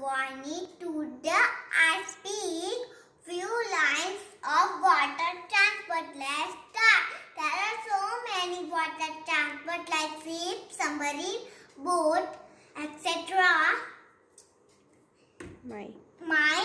want to the I speak few lines of water transport. Let's start. There are so many water transport like ship, submarine, boat, etc. My. My